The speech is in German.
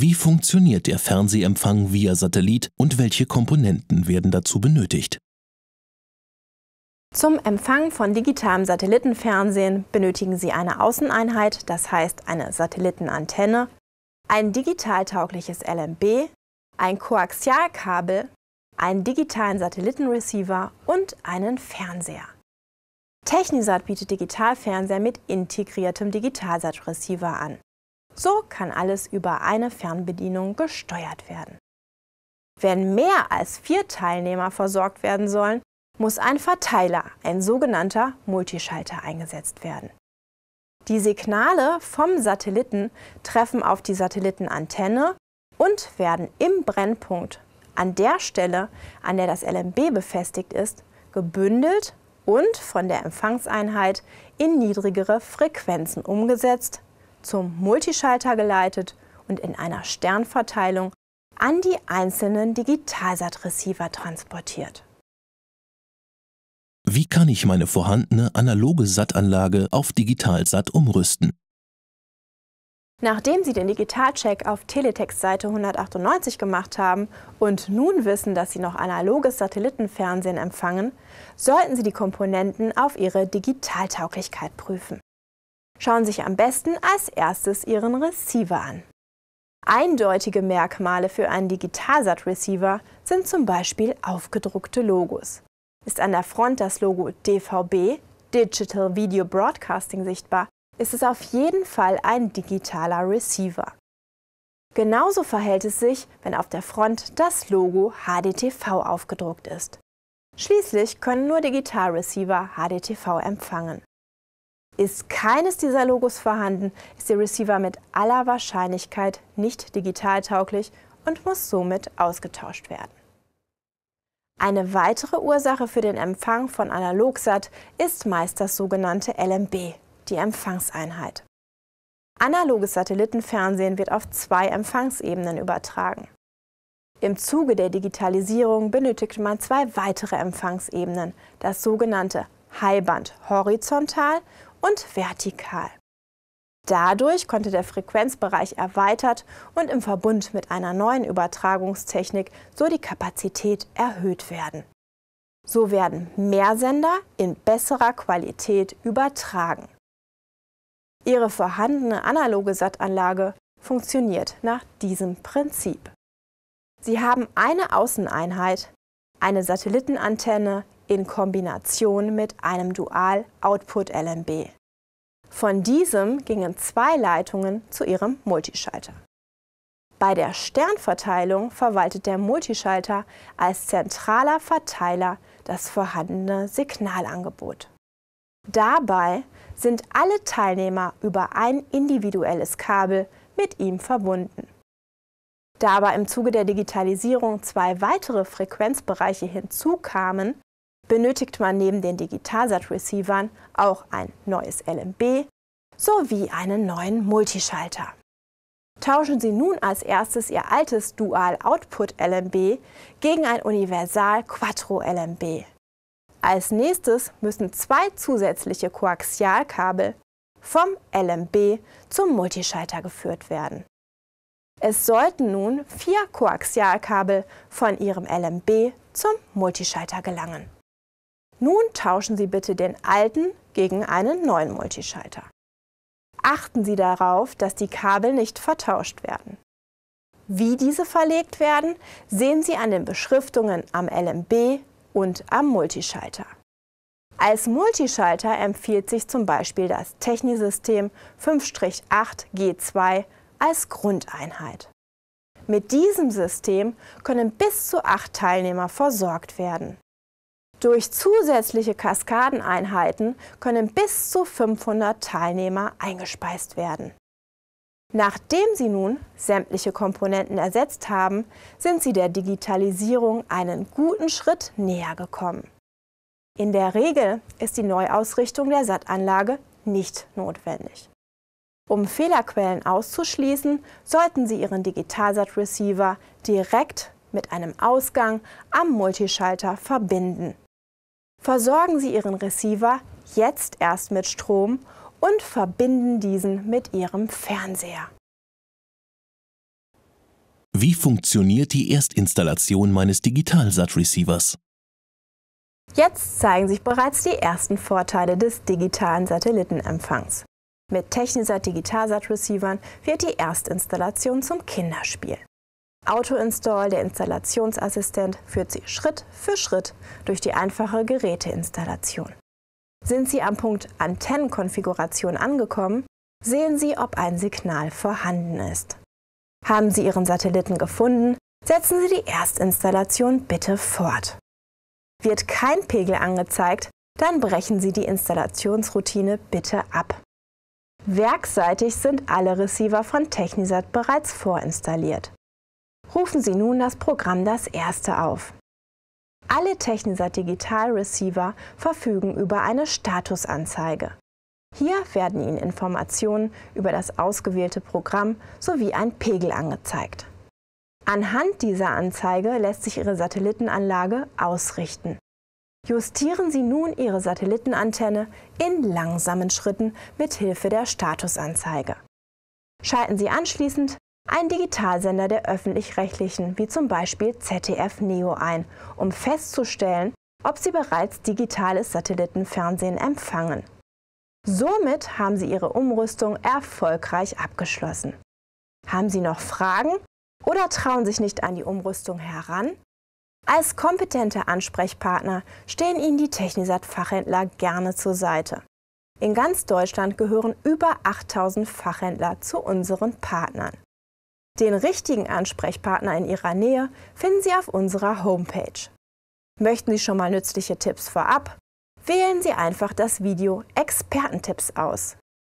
Wie funktioniert der Fernsehempfang via Satellit und welche Komponenten werden dazu benötigt? Zum Empfang von digitalem Satellitenfernsehen benötigen Sie eine Außeneinheit, das heißt eine Satellitenantenne, ein digitaltaugliches LMB, ein Koaxialkabel, einen digitalen Satellitenreceiver und einen Fernseher. Technisat bietet Digitalfernseher mit integriertem Digitalsat-Receiver an. So kann alles über eine Fernbedienung gesteuert werden. Wenn mehr als vier Teilnehmer versorgt werden sollen, muss ein Verteiler, ein sogenannter Multischalter, eingesetzt werden. Die Signale vom Satelliten treffen auf die Satellitenantenne und werden im Brennpunkt, an der Stelle, an der das LMB befestigt ist, gebündelt und von der Empfangseinheit in niedrigere Frequenzen umgesetzt, zum Multischalter geleitet und in einer Sternverteilung an die einzelnen Digitalsat-Receiver transportiert. Wie kann ich meine vorhandene analoge SAT-Anlage auf Digitalsat umrüsten? Nachdem Sie den Digitalcheck auf Teletext Seite 198 gemacht haben und nun wissen, dass Sie noch analoges Satellitenfernsehen empfangen, sollten Sie die Komponenten auf ihre Digitaltauglichkeit prüfen schauen sich am besten als erstes Ihren Receiver an. Eindeutige Merkmale für einen Digitalsat-Receiver sind zum Beispiel aufgedruckte Logos. Ist an der Front das Logo DVB, Digital Video Broadcasting, sichtbar, ist es auf jeden Fall ein digitaler Receiver. Genauso verhält es sich, wenn auf der Front das Logo HDTV aufgedruckt ist. Schließlich können nur Digitalreceiver HDTV empfangen. Ist keines dieser Logos vorhanden, ist der Receiver mit aller Wahrscheinlichkeit nicht digital tauglich und muss somit ausgetauscht werden. Eine weitere Ursache für den Empfang von Analogsat ist meist das sogenannte LMB, die Empfangseinheit. Analoges Satellitenfernsehen wird auf zwei Empfangsebenen übertragen. Im Zuge der Digitalisierung benötigt man zwei weitere Empfangsebenen, das sogenannte Highband horizontal und vertikal. Dadurch konnte der Frequenzbereich erweitert und im Verbund mit einer neuen Übertragungstechnik so die Kapazität erhöht werden. So werden mehr Sender in besserer Qualität übertragen. Ihre vorhandene analoge Sattanlage funktioniert nach diesem Prinzip. Sie haben eine Außeneinheit, eine Satellitenantenne in Kombination mit einem Dual-Output-LMB. Von diesem gingen zwei Leitungen zu ihrem Multischalter. Bei der Sternverteilung verwaltet der Multischalter als zentraler Verteiler das vorhandene Signalangebot. Dabei sind alle Teilnehmer über ein individuelles Kabel mit ihm verbunden. Da aber im Zuge der Digitalisierung zwei weitere Frequenzbereiche hinzukamen, benötigt man neben den Digitalsat-Receivern auch ein neues LMB sowie einen neuen Multischalter. Tauschen Sie nun als erstes Ihr altes Dual-Output-LMB gegen ein Universal-Quattro-LMB. Als nächstes müssen zwei zusätzliche Koaxialkabel vom LMB zum Multischalter geführt werden. Es sollten nun vier Koaxialkabel von Ihrem LMB zum Multischalter gelangen. Nun tauschen Sie bitte den alten gegen einen neuen Multischalter. Achten Sie darauf, dass die Kabel nicht vertauscht werden. Wie diese verlegt werden, sehen Sie an den Beschriftungen am LMB und am Multischalter. Als Multischalter empfiehlt sich zum Beispiel das Technisystem 5-8G2 als Grundeinheit. Mit diesem System können bis zu acht Teilnehmer versorgt werden. Durch zusätzliche Kaskadeneinheiten können bis zu 500 Teilnehmer eingespeist werden. Nachdem Sie nun sämtliche Komponenten ersetzt haben, sind Sie der Digitalisierung einen guten Schritt näher gekommen. In der Regel ist die Neuausrichtung der SAT-Anlage nicht notwendig. Um Fehlerquellen auszuschließen, sollten Sie Ihren Digitalsat-Receiver direkt mit einem Ausgang am Multischalter verbinden. Versorgen Sie Ihren Receiver jetzt erst mit Strom und verbinden diesen mit Ihrem Fernseher. Wie funktioniert die Erstinstallation meines Digitalsat-Receivers? Jetzt zeigen sich bereits die ersten Vorteile des digitalen Satellitenempfangs. Mit Technisat Digitalsat-Receivern wird die Erstinstallation zum Kinderspiel. Auto-Install, der Installationsassistent, führt Sie Schritt für Schritt durch die einfache Geräteinstallation. Sind Sie am Punkt Antennenkonfiguration angekommen, sehen Sie, ob ein Signal vorhanden ist. Haben Sie Ihren Satelliten gefunden, setzen Sie die Erstinstallation bitte fort. Wird kein Pegel angezeigt, dann brechen Sie die Installationsroutine bitte ab. Werkseitig sind alle Receiver von Technisat bereits vorinstalliert. Rufen Sie nun das Programm Das Erste auf. Alle Technisat Digital Receiver verfügen über eine Statusanzeige. Hier werden Ihnen Informationen über das ausgewählte Programm sowie ein Pegel angezeigt. Anhand dieser Anzeige lässt sich Ihre Satellitenanlage ausrichten. Justieren Sie nun Ihre Satellitenantenne in langsamen Schritten mit Hilfe der Statusanzeige. Schalten Sie anschließend ein Digitalsender der öffentlich-rechtlichen, wie zum Beispiel ZDF Neo, ein, um festzustellen, ob sie bereits digitales Satellitenfernsehen empfangen. Somit haben sie ihre Umrüstung erfolgreich abgeschlossen. Haben Sie noch Fragen oder trauen sich nicht an die Umrüstung heran? Als kompetente Ansprechpartner stehen Ihnen die Technisat-Fachhändler gerne zur Seite. In ganz Deutschland gehören über 8000 Fachhändler zu unseren Partnern. Den richtigen Ansprechpartner in Ihrer Nähe finden Sie auf unserer Homepage. Möchten Sie schon mal nützliche Tipps vorab? Wählen Sie einfach das Video Expertentipps aus.